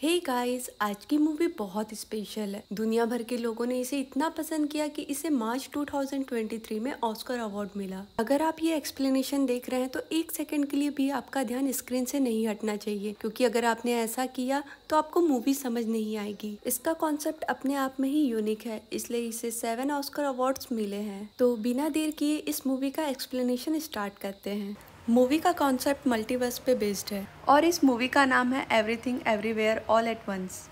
हे hey guys आज की movie बहुत स्पेशल है दुनिया भर के लोगों ने इसे इतना पसंद किया कि इसे मार्च 2023 में ऑस्कर अवार्ड मिला अगर आप ये एक्सप्लेनेशन देख रहे हैं तो एक सेकंड के लिए भी आपका ध्यान स्क्रीन से नहीं हटना चाहिए क्योंकि अगर आपने ऐसा किया तो आपको मूवी समझ नहीं आएगी इसका कॉन्सेप्ट अपने आप में ही यूनिक है इसलिए इसे सेवन ऑस्कर अवार्ड मिले हैं तो बिना देर किए इस मूवी का एक्सप्लेनेशन स्टार्ट करते हैं मूवी का कॉन्सेप्ट मल्टीवर्स पे बेस्ड है और इस मूवी का नाम है everything everywhere all at once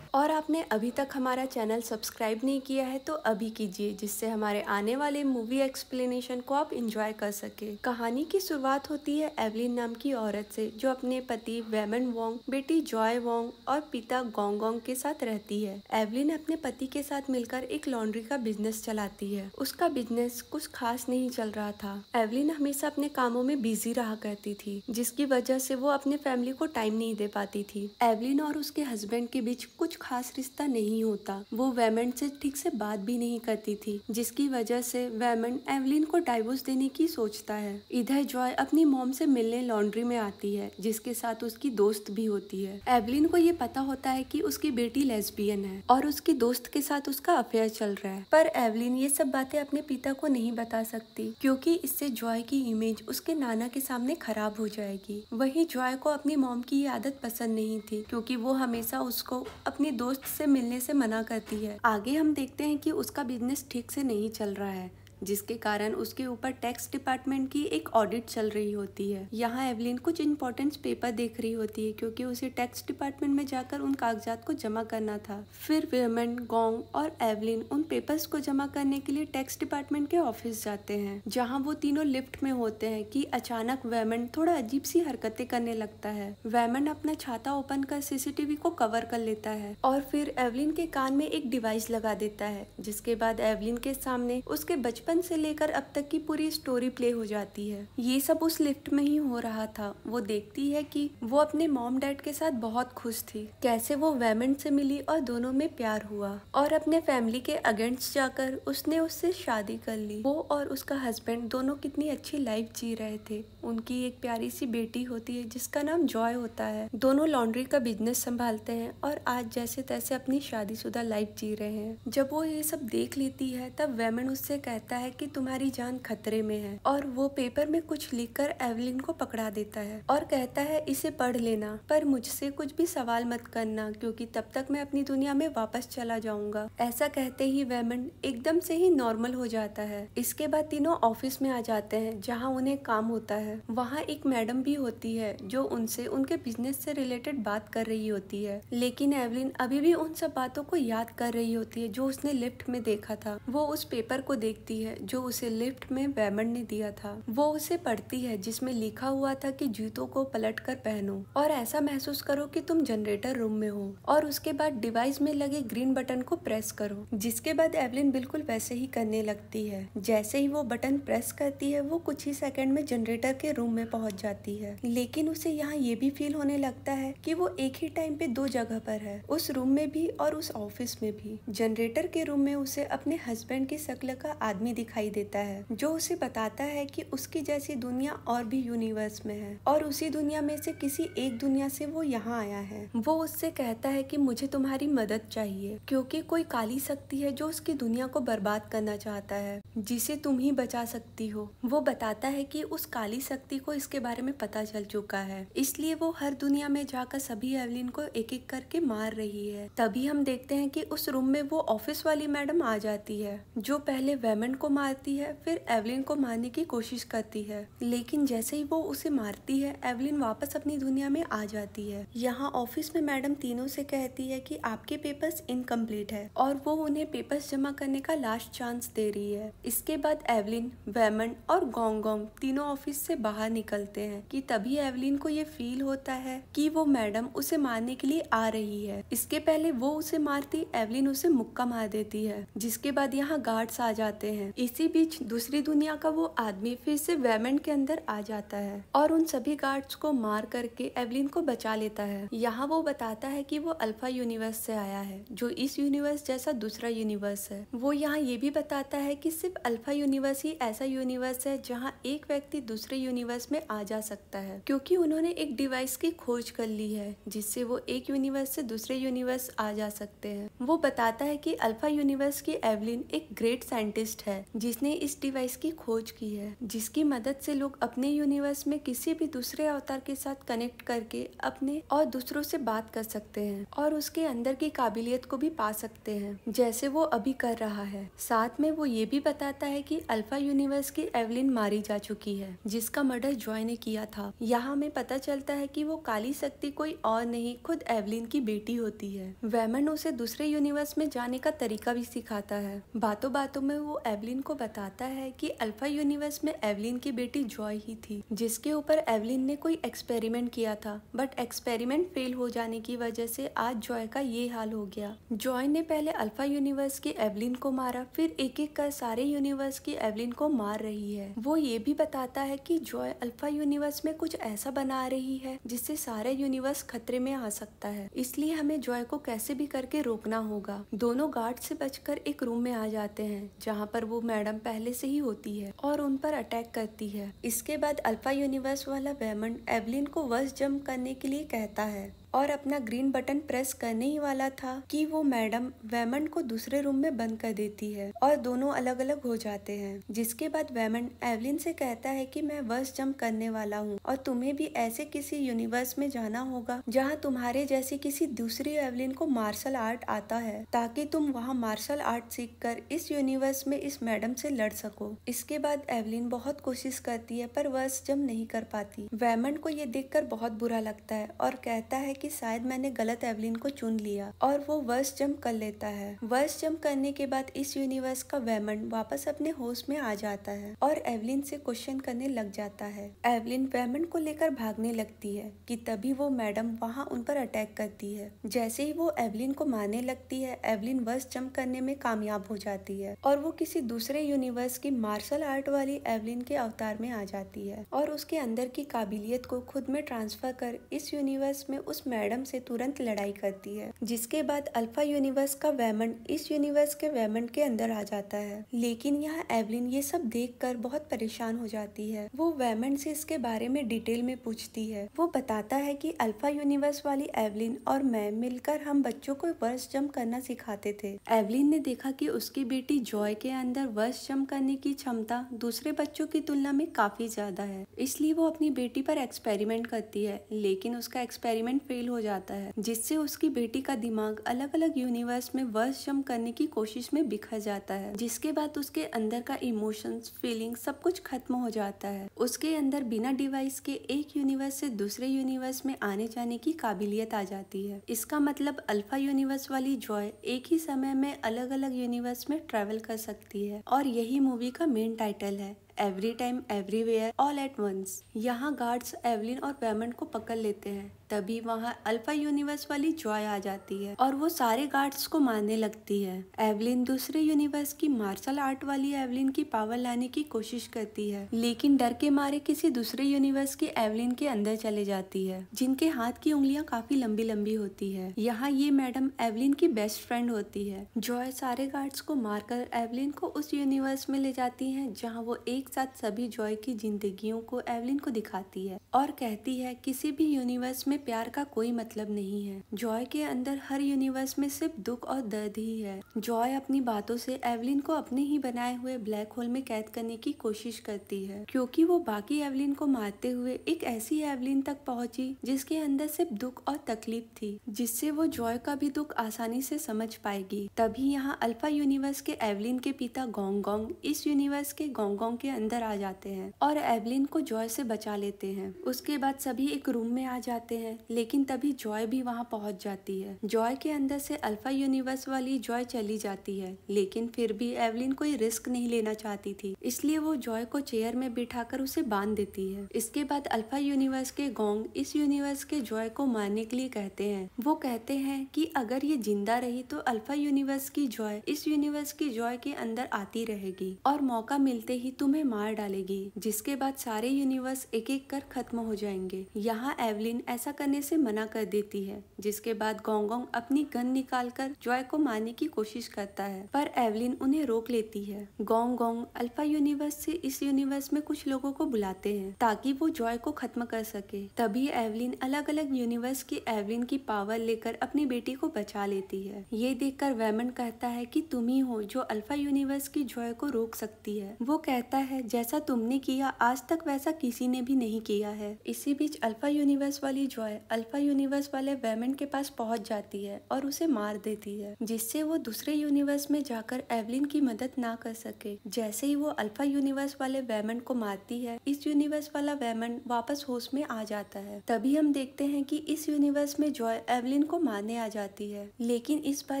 और आपने अभी तक हमारा चैनल सब्सक्राइब नहीं किया है तो अभी कीजिए जिससे हमारे आने वाले मूवी एक्सप्लेनेशन को आप इंजॉय कर सके कहानी की शुरुआत होती है एवलिन नाम की औरत से जो अपने पति वेमन वोंग बेटी जॉय वोंग और पिता गोंग के साथ रहती है एवलिन अपने पति के साथ मिलकर एक लॉन्ड्री का बिजनेस चलाती है उसका बिजनेस कुछ खास नहीं चल रहा था एवलिन हमेशा अपने कामों में बिजी रहा करती थी जिसकी वजह से वो अपने फैमिली को टाइम नहीं दे पाती थी एवलिन और उसके हस्बैंड के बीच कुछ खास रिश्ता नहीं होता वो वेमेंट से ठीक से बात भी नहीं करती थी जिसकी वजह से वेमेंट एवलिन को डाइवोर्स देने की सोचता है इधर जॉय अपनी मोम से मिलने लॉन्ड्री में आती है जिसके साथ उसकी दोस्त भी होती है एवलिन को ये पता होता है की उसकी बेटी लेस्बियन है और उसकी दोस्त के साथ उसका अफेयर चल रहा है पर एवलिन ये सब बातें अपने पिता को नहीं बता सकती क्योंकि इससे जॉय की इमेज उसके नाना के सामने खराब हो जाएगी वही जॉय को अपनी मोम की आदत पसंद नहीं थी क्योंकि वो हमेशा उसको अपनी दोस्त से मिलने से मना करती है आगे हम देखते हैं कि उसका बिजनेस ठीक से नहीं चल रहा है जिसके कारण उसके ऊपर टैक्स डिपार्टमेंट की एक ऑडिट चल रही होती है यहाँ एवलिन कुछ इंपॉर्टेंट पेपर देख रही होती है क्योंकि उसे टैक्स डिपार्टमेंट में जाकर उन कागजात को जमा करना था फिर वेमन गोंग और एवलिन उन पेपर्स को जमा करने के लिए टैक्स डिपार्टमेंट के ऑफिस जाते हैं जहाँ वो तीनों लिफ्ट में होते हैं की अचानक वेमन थोड़ा अजीब सी हरकते करने लगता है वेमन अपना छाता ओपन कर सीसीटीवी को कवर कर लेता है और फिर एवलिन के कान में एक डिवाइस लगा देता है जिसके बाद एवलिन के सामने उसके बचपन बचपन से लेकर अब तक की पूरी स्टोरी प्ले हो जाती है ये सब उस लिफ्ट में ही हो रहा था वो देखती है कि वो अपने मॉम डैड के साथ बहुत खुश थी कैसे वो वेमेंट से मिली और दोनों में प्यार हुआ और अपने फैमिली के अगेंस्ट जाकर उसने उससे शादी कर ली वो और उसका हस्बैंड दोनों कितनी अच्छी लाइफ जी रहे थे उनकी एक प्यारी सी बेटी होती है जिसका नाम जॉय होता है दोनों लॉन्ड्री का बिजनेस संभालते हैं और आज जैसे तैसे अपनी शादीशुदा लाइफ जी रहे हैं जब वो ये सब देख लेती है तब वेमन उससे कहता है है कि तुम्हारी जान खतरे में है और वो पेपर में कुछ लिख कर एवलिन को पकड़ा देता है और कहता है इसे पढ़ लेना पर मुझसे कुछ भी सवाल मत करना क्योंकि तब तक मैं अपनी दुनिया में वापस चला जाऊंगा ऐसा कहते ही वेमन एकदम से ही नॉर्मल हो जाता है इसके बाद तीनों ऑफिस में आ जाते हैं जहाँ उन्हें काम होता है वहाँ एक मैडम भी होती है जो उनसे उनके बिजनेस से रिलेटेड बात कर रही होती है लेकिन एवलिन अभी भी उन सब बातों को याद कर रही होती है जो उसने लिफ्ट में देखा था वो उस पेपर को देखती है है जो उसे लिफ्ट में बैमन ने दिया था वो उसे पढ़ती है जिसमें लिखा हुआ था कि जूतों को पलट कर पहनो और ऐसा महसूस करो कि तुम जनरेटर रूम में हो और उसके बाद डिवाइस में लगे ग्रीन बटन को प्रेस करो जिसके बाद एवलिन बिल्कुल वैसे ही करने लगती है जैसे ही वो बटन प्रेस करती है वो कुछ ही सेकंड में जनरेटर के रूम में पहुंच जाती है लेकिन उसे यहाँ ये भी फील होने लगता है कि वो एक ही टाइम पे दो जगह पर है उस रूम में भी और उस ऑफिस में भी जनरेटर के रूम में उसे अपने हस्बैंड की शक्ल का आदमी आदमी दिखाई देता है जो उसे बताता है कि उसकी जैसी दुनिया और भी यूनिवर्स में है और उसी दुनिया में से किसी एक दुनिया से वो यहाँ आया है वो उससे कहता है कि मुझे तुम्हारी मदद चाहिए क्योंकि कोई काली शक्ति है जो उसकी दुनिया को बर्बाद करना चाहता है जिसे तुम ही बचा सकती हो वो बताता है कि उस काली शक्ति को इसके बारे में पता चल चुका है इसलिए वो हर दुनिया में जाकर सभी एवलिन को एक एक करके मार रही है तभी हम देखते हैं कि उस रूम में वो ऑफिस वाली मैडम आ जाती है जो पहले वेमन को मारती है फिर एवलिन को मारने की कोशिश करती है लेकिन जैसे ही वो उसे मारती है एवलिन वापस अपनी दुनिया में आ जाती है यहाँ ऑफिस में मैडम तीनों से कहती है कि आपके पेपर्स इनकम्प्लीट है और वो उन्हें पेपर्स जमा करने का लास्ट चांस दे रही है इसके बाद एवलिन वेमन और गोंग गोंग तीनों ऑफिस से बाहर निकलते हैं कि तभी एवलिन को ये फील होता है कि वो मैडम उसे मारने के लिए आ रही है इसके पहले वो उसे मारती एवलिन उसे मुक्का मार देती है जिसके बाद यहाँ गार्ड्स आ जाते हैं इसी बीच दूसरी दुनिया का वो आदमी फिर से वेमेंट के अंदर आ जाता है और उन सभी गार्ड्स को मार करके एवलिन को बचा लेता है यहाँ वो बताता है कि वो अल्फा यूनिवर्स से आया है जो इस यूनिवर्स जैसा दूसरा यूनिवर्स है वो यहाँ ये भी बताता है कि सिर्फ अल्फा यूनिवर्स ही ऐसा यूनिवर्स है जहाँ एक व्यक्ति दूसरे यूनिवर्स में आ जा सकता है क्योंकि उन्होंने एक डिवाइस की खोज कर ली है जिससे वो एक यूनिवर्स से दूसरे यूनिवर्स आ जा सकते हैं वो बताता है कि अल्फा यूनिवर्स की एवलिन एक ग्रेट साइंटिस्ट है जिसने इस डिवाइस की खोज की है जिसकी मदद से लोग अपने यूनिवर्स में किसी भी दूसरे अवतार के साथ कनेक्ट करके अपने और दूसरों से बात कर सकते हैं और उसके अंदर की काबिलियत को भी पा सकते हैं जैसे वो अभी कर रहा है साथ में वो ये भी बताता है कि अल्फा यूनिवर्स की एवलिन मारी जा चुकी है जिसका मर्डर जॉय ने किया था यहाँ हमें पता चलता है की वो काली शक्ति कोई और नहीं खुद एवलिन की बेटी होती है वेमन उसे दूसरे यूनिवर्स में जाने का तरीका भी सिखाता है बातों बातों में वो एवलिन एवलिन को बताता है कि अल्फा यूनिवर्स में एवलिन की बेटी जॉय ही थी जिसके ऊपर एवलिन ने कोई एक्सपेरिमेंट किया था बट एक्सपेरिमेंट फेल हो जाने की वजह से आज जॉय का ये हाल हो गया जॉय ने पहले अल्फा यूनिवर्स की एवलिन को मारा फिर एक एक कर सारे यूनिवर्स की एवलिन को मार रही है वो ये भी बताता है की जॉय अल्फा यूनिवर्स में कुछ ऐसा बना रही है जिससे सारे यूनिवर्स खतरे में आ सकता है इसलिए हमें जॉय को कैसे भी करके रोकना होगा दोनों गार्ड से बचकर एक रूम में आ जाते हैं जहाँ पर वो मैडम पहले से ही होती है और उन पर अटैक करती है इसके बाद अल्फा यूनिवर्स वाला वैमन एवलिन को वश जम करने के लिए कहता है और अपना ग्रीन बटन प्रेस करने ही वाला था कि वो मैडम वेमंड को दूसरे रूम में बंद कर देती है और दोनों अलग अलग हो जाते हैं जिसके बाद वेमंड एवलिन से कहता है कि मैं वर्स जम्प करने वाला हूँ और तुम्हें भी ऐसे किसी यूनिवर्स में जाना होगा जहाँ तुम्हारे जैसी किसी दूसरी एवलिन को मार्शल आर्ट आता है ताकि तुम वहाँ मार्शल आर्ट सीख कर इस यूनिवर्स में इस मैडम से लड़ सको इसके बाद एवलिन बहुत कोशिश करती है पर वर्स जम नहीं कर पाती वेमंड को ये कर बहुत बुरा लगता है और कहता है कि शायद मैंने गलत एवलिन को चुन लिया और वो वर्ष जम्प कर लेता है वर्ष जम्प करने के बाद इस यूनिवर्स का वेमन वापस अपने होश में आ जाता है और एवलिन से क्वेश्चन करने लग जाता है एवलिन वेमन को लेकर भागने लगती है की तभी वो मैडम वहाँ उन पर अटैक करती है जैसे ही वो एवलिन को मारने लगती है एवलिन वर्ष जम्प करने में कामयाब हो जाती है और वो किसी दूसरे यूनिवर्स की मार्शल आर्ट वाली एवलिन के अवतार में आ जाती है और उसके अंदर की काबिलियत को खुद में ट्रांसफर कर इस यूनिवर्स में उस मैडम से तुरंत लड़ाई करती है जिसके बाद अल्फा यूनिवर्स का वैमन इस यूनिवर्स के वैमन के अंदर आ जाता है लेकिन यहाँ एवलिन ये सब कर बहुत परेशान हो जाती है वो वैमन से इसके बारे में डिटेल में पूछती है वो बताता है की अल्फा यूनिवर्स वाली एवलिन और मैं मिलकर हम बच्चों को वर्ष जम्प करना सिखाते थे एवलिन ने देखा कि उसकी बेटी जॉय के अंदर वर्ष जम करने की क्षमता दूसरे बच्चों की तुलना में काफी ज्यादा है इसलिए वो अपनी बेटी पर एक्सपेरिमेंट करती है लेकिन उसका एक्सपेरिमेंट फेल फेल हो जाता है जिससे उसकी बेटी का दिमाग अलग अलग यूनिवर्स में जम करने की कोशिश में बिखर जाता है जिसके बाद उसके अंदर का इमोशंस फीलिंग सब कुछ खत्म हो जाता है उसके अंदर बिना डिवाइस के एक यूनिवर्स से दूसरे यूनिवर्स में आने जाने की काबिलियत आ जाती है इसका मतलब अल्फा यूनिवर्स वाली जॉय एक ही समय में अलग अलग यूनिवर्स में ट्रेवल कर सकती है और यही मूवी का मेन टाइटल है every time everywhere all at once यहाँ गार्ड्स एवलिन और पेमेंट को पकड़ लेते हैं तभी वहाँ अल्फा यूनिवर्स वाली जॉय आ जाती है और वो सारे गार्ड्स को मारने लगती है एवलिन दूसरे यूनिवर्स की मार्शल आर्ट वाली एवलिन की पावर लाने की कोशिश करती है लेकिन डर के मारे किसी दूसरे यूनिवर्स की एवलिन के अंदर चले जाती है जिनके हाथ की उंगलियां काफी लंबी लंबी होती है यहाँ ये मैडम एवलिन की बेस्ट फ्रेंड होती है जॉय सारे गार्ड्स को मारकर एवलिन को उस यूनिवर्स में ले जाती है जहाँ वो एक एक साथ सभी जॉय की जिंदगियों को एवलिन को दिखाती है और कहती है किसी भी यूनिवर्स में प्यार का कोई मतलब नहीं है जॉय के अंदर हर यूनिवर्स में सिर्फ दुख और दर्द ही है जॉय अपनी बातों से एवलिन को अपने ही बनाए हुए ब्लैक होल में कैद करने की कोशिश करती है क्योंकि वो बाकी एवलिन को मारते हुए एक ऐसी एवलिन तक पहुंची जिसके अंदर सिर्फ दुख और तकलीफ थी जिससे वो जॉय का भी दुख आसानी से समझ पाएगी तभी यहाँ अल्फा यूनिवर्स के एवलिन के पिता गोंग गोंग इस यूनिवर्स के गोंग गोंग के अंदर आ जाते हैं और एवलिन को जॉय से बचा लेते हैं उसके बाद सभी एक रूम में आ जाते हैं लेकिन तभी जॉय भी वहाँ पहुँच जाती है जॉय के अंदर से अल्फा यूनिवर्स वाली जॉय चली जाती है लेकिन फिर भी एवलिन कोई रिस्क नहीं लेना चाहती थी इसलिए वो जॉय को चेयर में बिठाकर उसे बांध देती है इसके बाद अल्फा यूनिवर्स के गोंग इस यूनिवर्स के जॉय को मारने के लिए कहते हैं वो कहते हैं कि अगर ये जिंदा रही तो अल्फा यूनिवर्स की जॉय इस यूनिवर्स की जॉय के अंदर आती रहेगी और मौका मिलते ही तुम्हे उन्हें मार डालेगी जिसके बाद सारे यूनिवर्स एक एक कर खत्म हो जाएंगे यहाँ एवलिन ऐसा करने से मना कर देती है जिसके बाद गोंगोंग अपनी गन निकाल कर जॉय को मारने की कोशिश करता है पर एवलिन उन्हें रोक लेती है गोंग गोंग अल्फा यूनिवर्स से इस यूनिवर्स में कुछ लोगों को बुलाते हैं ताकि वो जॉय को खत्म कर सके तभी एवलिन अलग अलग यूनिवर्स की एवलिन की पावर लेकर अपनी बेटी को बचा लेती है ये देखकर वेमन कहता है कि तुम ही हो जो अल्फा यूनिवर्स की जॉय को रोक सकती है वो कहता है है जैसा तुमने किया आज तक वैसा किसी ने भी नहीं किया है इसी बीच अल्फा यूनिवर्स वाली जॉय अल्फा यूनिवर्स वाले वेमेंट के पास पहुंच जाती है और उसे मार देती है जिससे वो दूसरे यूनिवर्स में जाकर एवलिन की मदद ना कर सके जैसे ही वो अल्फा यूनिवर्स वाले वेमन को मारती है इस यूनिवर्स वाला वेमन वापस होश में आ जाता है तभी हम देखते हैं की इस यूनिवर्स में जॉय एवलिन को मारने आ जाती है लेकिन इस बार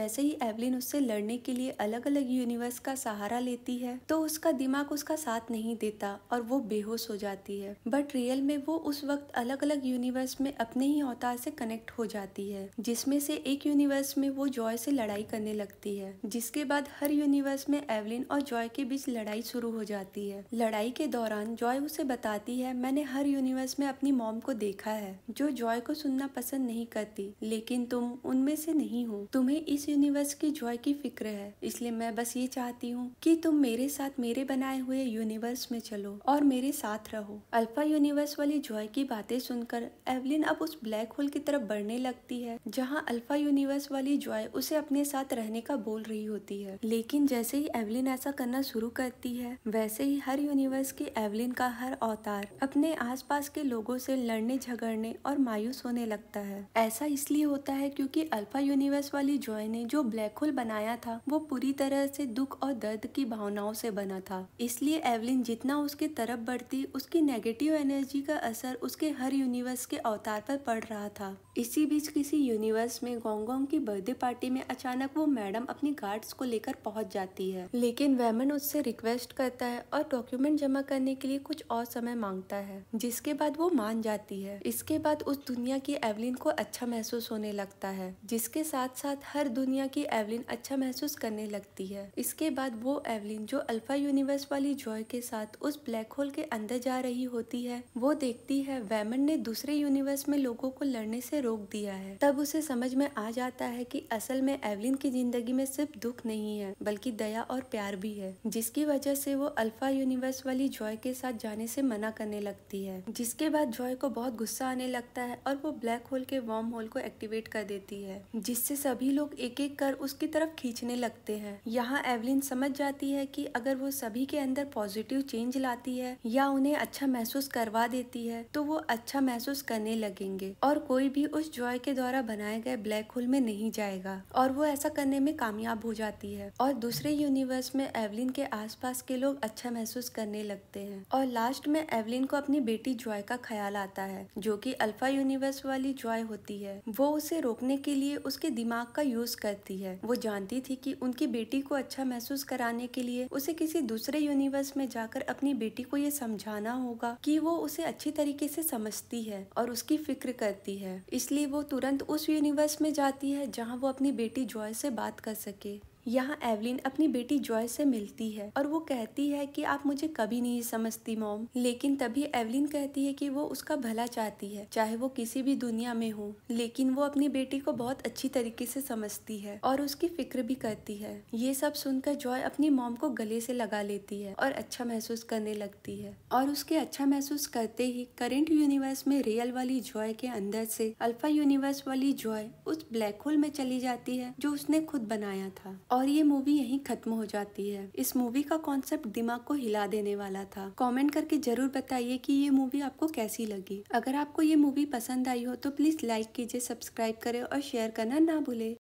जैसे ही एवलिन उससे लड़ने के लिए अलग अलग यूनिवर्स का सहारा लेती है तो उसका दिमाग उसका साथ नहीं देता और वो बेहोश हो जाती है बट रियल में वो उस वक्त अलग अलग यूनिवर्स में अपने ही अवतार से कनेक्ट हो जाती है जिसमें से एक यूनिवर्स में वो जॉय से लड़ाई करने लगती है जिसके बाद हर यूनिवर्स में एवलिन और जॉय के बीच लड़ाई शुरू हो जाती है लड़ाई के दौरान जॉय उसे बताती है मैंने हर यूनिवर्स में अपनी मॉम को देखा है जो जॉय को सुनना पसंद नहीं करती लेकिन तुम उनमें से नहीं हो तुम्हें इस यूनिवर्स की जॉय की फिक्र है इसलिए मैं बस ये चाहती हूँ कि तुम मेरे साथ मेरे बनाए हुए यूनिवर्स में चलो और मेरे साथ रहो अल्फा यूनिवर्स वाली जॉय की बातें सुनकर एवलिन अब उस ब्लैक होल की तरफ बढ़ने लगती है जहाँ अल्फा यूनिवर्स वाली जॉय उसे अपने साथ रहने का बोल रही होती है लेकिन जैसे ही एवलिन ऐसा करना शुरू करती है वैसे ही हर यूनिवर्स की एवलिन का हर अवतार अपने आस के लोगों से लड़ने झगड़ने और मायूस होने लगता है ऐसा इसलिए होता है क्योंकि अल्फा यूनिवर्स वाली जॉय ने जो ब्लैक होल बनाया था वो पूरी तरह से दुख और दर्द की भावनाओं से बना था इसलिए एवलिन जितना उसके तरफ बढ़ती उसकी नेगेटिव एनर्जी का असर उसके हर यूनिवर्स के अवतार पर पड़ रहा था इसी बीच किसी यूनिवर्स में गोंगोंग की बर्थडे पार्टी में अचानक वो मैडम अपनी गार्ड्स को लेकर पहुंच जाती है लेकिन वेमन उससे रिक्वेस्ट करता है और डॉक्यूमेंट जमा करने के लिए कुछ और समय मांगता है जिसके बाद वो मान जाती है इसके बाद उस दुनिया की एवलिन को अच्छा महसूस होने लगता है जिसके साथ साथ हर दुनिया की एवलिन अच्छा महसूस करने लगती है इसके बाद वो एवलिन जो अल्फा यूनिवर्स वाली जॉय के साथ उस ब्लैक होल के अंदर जा रही होती है वो देखती है वैमन ने दूसरे यूनिवर्स में लोगों को लड़ने से रोक दिया है तब उसे समझ में आ जाता है कि असल में एवलिन की जिंदगी में सिर्फ दुख नहीं है बल्कि दया और प्यार भी है जिसकी वजह से वो अल्फा यूनिवर्स वाली जॉय के साथ जाने से मना करने लगती है जिसके बाद जॉय को बहुत गुस्सा आने लगता है और वो ब्लैक होल के वार्म होल को एक्टिवेट कर देती है जिससे सभी लोग एक एक कर उसकी तरफ खींचने लगते हैं यहाँ एवलिन समझ जाती है कि अगर वो सभी के अंदर पॉजिटिव चेंज लाती है या उन्हें अच्छा महसूस करवा देती है तो वो अच्छा महसूस करने लगेंगे और कोई भी उस जॉय के द्वारा बनाए गए ब्लैक होल में नहीं जाएगा और वो ऐसा करने में कामयाब हो जाती है और दूसरे यूनिवर्स में एवलिन के आसपास के लोग अच्छा महसूस करने लगते हैं और लास्ट में एवलिन को अपनी बेटी जॉय का ख्याल आता है जो कि अल्फा यूनिवर्स वाली जॉय होती है वो उसे रोकने के लिए उसके दिमाग का यूज करती है वो जानती थी कि उनकी बेटी को अच्छा महसूस कराने के लिए उसे किसी दूसरे यूनिवर्स ऑफिस में जाकर अपनी बेटी को ये समझाना होगा कि वो उसे अच्छी तरीके से समझती है और उसकी फिक्र करती है इसलिए वो तुरंत उस यूनिवर्स में जाती है जहाँ वो अपनी बेटी जॉय से बात कर सके यहाँ एवलिन अपनी बेटी जॉय से मिलती है और वो कहती है कि आप मुझे कभी नहीं समझती मोम लेकिन तभी एवलिन कहती है कि वो उसका भला चाहती है चाहे वो किसी भी दुनिया में हो लेकिन वो अपनी बेटी को बहुत अच्छी तरीके से समझती है और उसकी फिक्र भी करती है ये सब सुनकर जॉय अपनी मोम को गले से लगा लेती है और अच्छा महसूस करने लगती है और उसके अच्छा महसूस करते ही करेंट यूनिवर्स में रियल वाली जॉय के अंदर से अल्फा यूनिवर्स वाली जॉय उस ब्लैक होल में चली जाती है जो उसने खुद बनाया था और और ये मूवी यहीं खत्म हो जाती है इस मूवी का कॉन्सेप्ट दिमाग को हिला देने वाला था कमेंट करके जरूर बताइए कि ये मूवी आपको कैसी लगी अगर आपको ये मूवी पसंद आई हो तो प्लीज़ लाइक कीजिए सब्सक्राइब करें और शेयर करना ना भूले